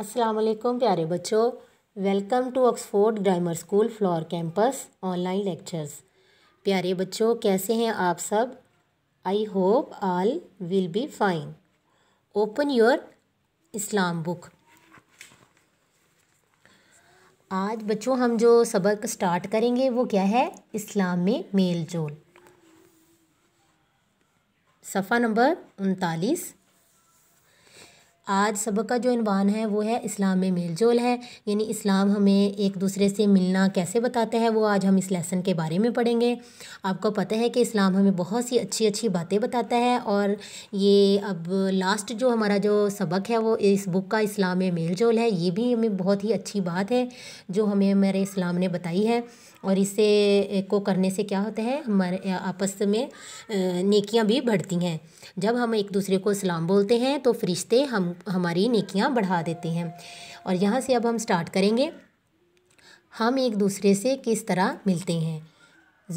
अस्सलाम वालेकुम प्यारे बच्चों welcome to Oxford grammar school floor campus online lectures प्यारे बच्चों कैसे हैं आप सब I hope all will be fine open your Islam book आज बच्चों हम जो सबक स्टार्ट करेंगे वो क्या है इस्लाम में मेल जोल सफ़ा नंबर उनतालीस आज सबक का जो इनवान है वो है इस्लाम में मेल जोल है यानी इस्लाम हमें एक दूसरे से मिलना कैसे बताता है वो आज हम इस लेसन के बारे में पढ़ेंगे आपको पता है कि इस्लाम हमें बहुत सी अच्छी अच्छी बातें बताता है और ये अब लास्ट जो हमारा जो सबक है वो इस बुक का इस्लाम में मेल जोल है ये भी हमें बहुत ही अच्छी बात है जो हमें हमारे इस्लाम ने बताई है और इसे को करने से क्या होता है हमारे आपस में नेकियाँ भी बढ़ती हैं जब हम एक दूसरे को इस्लाम बोलते हैं तो फरिश्ते हम हमारी नेकियां बढ़ा देते हैं और यहाँ से अब हम स्टार्ट करेंगे हम एक दूसरे से किस तरह मिलते हैं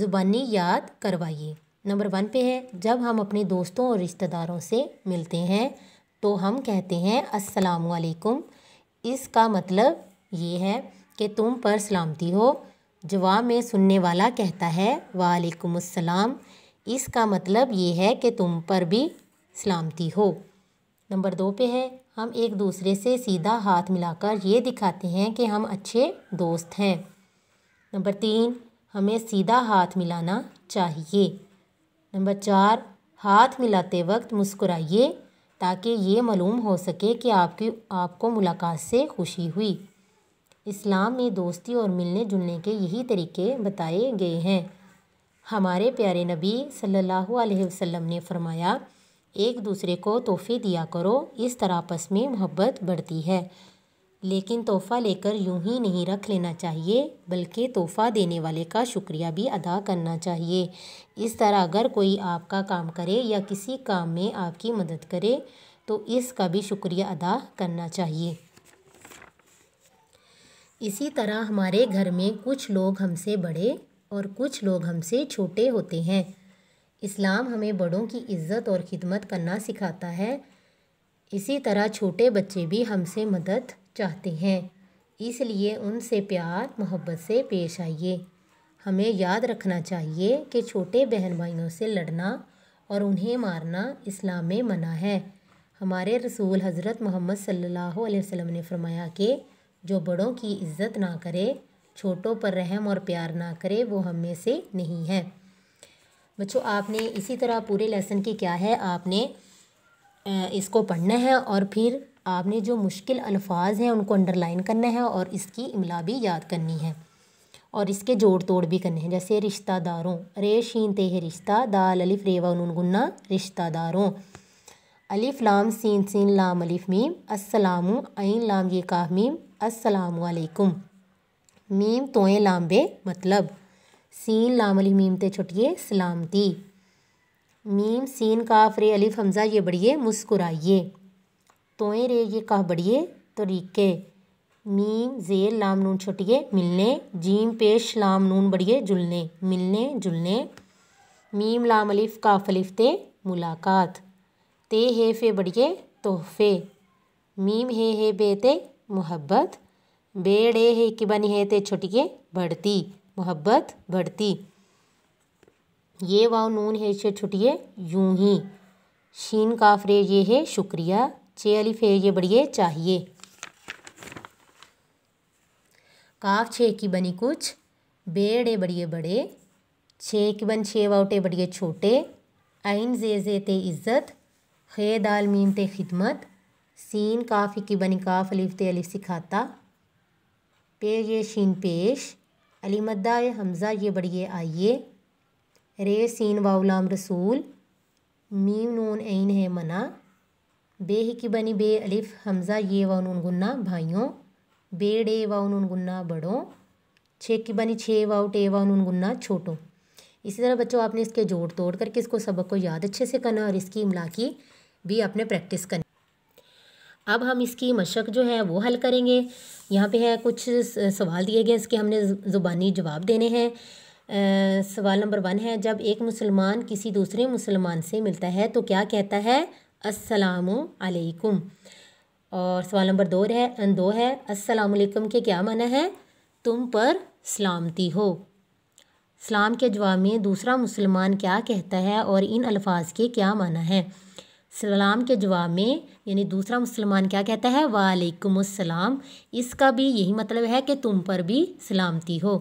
ज़ुबानी याद करवाइए नंबर वन पे है जब हम अपने दोस्तों और रिश्तेदारों से मिलते हैं तो हम कहते हैं असलकुम इसका मतलब ये है कि तुम पर सलामती हो जवाब में सुनने वाला कहता है वालेकुम अस्सलाम इसका मतलब ये है कि तुम पर भी सलामती हो नंबर दो पे है हम एक दूसरे से सीधा हाथ मिलाकर ये दिखाते हैं कि हम अच्छे दोस्त हैं नंबर तीन हमें सीधा हाथ मिलाना चाहिए नंबर चार हाथ मिलाते वक्त मुस्कुराइए ताकि ये मालूम हो सके कि आपकी आपको मुलाकात से खुशी हुई इस्लाम में दोस्ती और मिलने जुलने के यही तरीके बताए गए हैं हमारे प्यारे नबी सल्लल्लाहु अलैहि वसल्लम ने फरमाया एक दूसरे को तोहफे दिया करो इस तरह आपस में मोहब्बत बढ़ती है लेकिन तोहफ़ा लेकर यूं ही नहीं रख लेना चाहिए बल्कि तोहफ़ा देने वाले का शुक्रिया भी अदा करना चाहिए इस तरह अगर कोई आपका काम करे या किसी काम में आपकी मदद करे तो इसका भी शुक्रिया अदा करना चाहिए इसी तरह हमारे घर में कुछ लोग हमसे बड़े और कुछ लोग हमसे छोटे होते हैं इस्लाम हमें बड़ों की इज़्ज़त और ख़िदमत करना सिखाता है इसी तरह छोटे बच्चे भी हमसे मदद चाहते हैं इसलिए उनसे प्यार मोहब्बत से पेश आइए हमें याद रखना चाहिए कि छोटे बहन भाइयों से लड़ना और उन्हें मारना इस्लाम में मना है हमारे रसूल हज़रत मोहम्मद सल्लल्लाहु अलैहि वसल्लम ने फरमाया कि जो बड़ों की इज़्ज़त ना करे छोटों पर रहम और प्यार ना करे वो हम में से नहीं है बच्चों आपने इसी तरह पूरे लेसन की क्या है आपने इसको पढ़ना है और फिर आपने जो मुश्किल अल्फाज हैं उनको अंडरलाइन करना है और इसकी इमला भी याद करनी है और इसके जोड़ तोड़ भी करने हैं जैसे रिश्तादारों रे शीन ते है रिश्ता दाल अलिफ रेवा नून गुन्ना रिश्तादारों अलिफ लाम सीन सीन लाम अलिफ मीम अस्सलाम ऐन लाम ये काह मीम अस्सलाम मीम तोए लाम बे मतलब सीन लामली मीम ते छुटिए सलामती मीम सीन काफ रे अलिफ हमज़ा ये बढ़िए मुस्कुराइए तोए रे ये कह बढ़िए तरीके मीम जेर लाम नून छुटिए मिलने जीम पेश लाम नून बढ़िए जुलने मिलने जुलने मीम लाम अलिफ काफ अलिफ ते मुलाकात ते हे फे बढ़िए तोहफे मीम हे हे बेते मोहब्बत बेड़े हे कि बनी हे ते छुटिए बढ़ती मोहब्बत बढ़ती ये वाव नून है इसे छुटिए यूं ही शीन का फ्रेज ये है शुक्रिया चे अली फे ये बढ़िए चाहिए काफ छे की बनी कुछ बेड़े बढ़िए बड़े छे की बन छे वाउटे बढ़िए छोटे आइन जे जे ते इज़्ज़त खे दाल मीम ते खिदमत सीन काफ़ी की बनी काफ अलीफ ते अली सिखाता पे ये शीन पेश अलीमद्दा हमज़ा ये बढ़िए आइए रे सीन वाउलाम रसूल मीम नून ऐन है मना बे की बनी बे अलिफ हमज़ा ये व नून गुन्ना भाइयों बे डे व नून गुन्ना बड़ों छः की बनी छः वाउ टे व नून गुन्ना छोटों इसी तरह बच्चों आपने इसके जोड़ तोड़ करके इसको सबक को याद अच्छे से करना और इसकी इमला की भी आपने प्रैक्टिस करनी अब हम इसकी मशक जो है वो हल करेंगे यहाँ पे है कुछ सवाल दिए गए इसके हमने ज़ुबानी जवाब देने हैं सवाल नंबर वन है जब एक मुसलमान किसी दूसरे मुसलमान से मिलता है तो क्या कहता है असलकुम और सवाल नंबर दो है दो है असलकुम के क्या माना है तुम पर सलामती हो सलाम के जवाब में दूसरा मुसलमान क्या कहता है और इन अल्फाज के क्या माना है सलाम के जवाब में यानी दूसरा मुसलमान क्या कहता है वालेकुम अस्सलाम इसका भी यही मतलब है कि तुम पर भी सलामती हो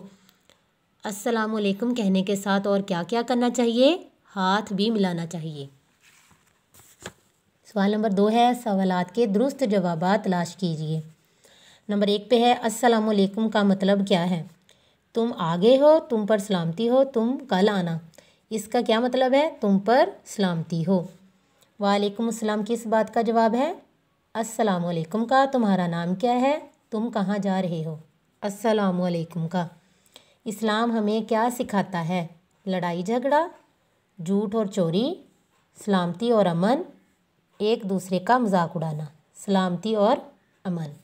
अस्सलाम वालेकुम कहने के साथ और क्या क्या करना चाहिए हाथ भी मिलाना चाहिए सवाल नंबर दो है सवालत के दुरुस्त जवाब तलाश कीजिए नंबर एक पे है अस्सलाम वालेकुम का मतलब क्या है तुम आगे हो तुम पर सलामती हो तुम कल आना इसका क्या मतलब है तुम पर सलामती हो वालेकुम अस्सलाम किस बात का जवाब है अस्सलाम वालेकुम का तुम्हारा नाम क्या है तुम कहाँ जा रहे हो अस्सलाम वालेकुम का इस्लाम हमें क्या सिखाता है लड़ाई झगड़ा झूठ और चोरी सलामती और अमन एक दूसरे का मजाक उड़ाना सलामती और अमन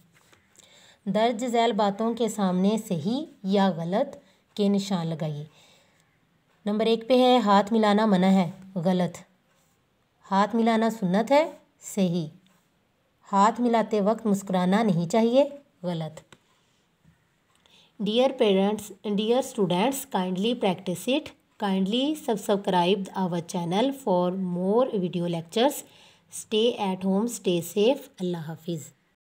दर्ज झैल बातों के सामने सही या गलत के निशान लगाइए नंबर एक पे है हाथ मिलाना मना है गलत हाथ मिलाना सुन्नत है सही हाथ मिलाते वक्त मुस्कुराना नहीं चाहिए गलत dear parents dear students kindly practice it kindly subscribe our channel for more video lectures stay at home stay safe अल्लाह हाफिज़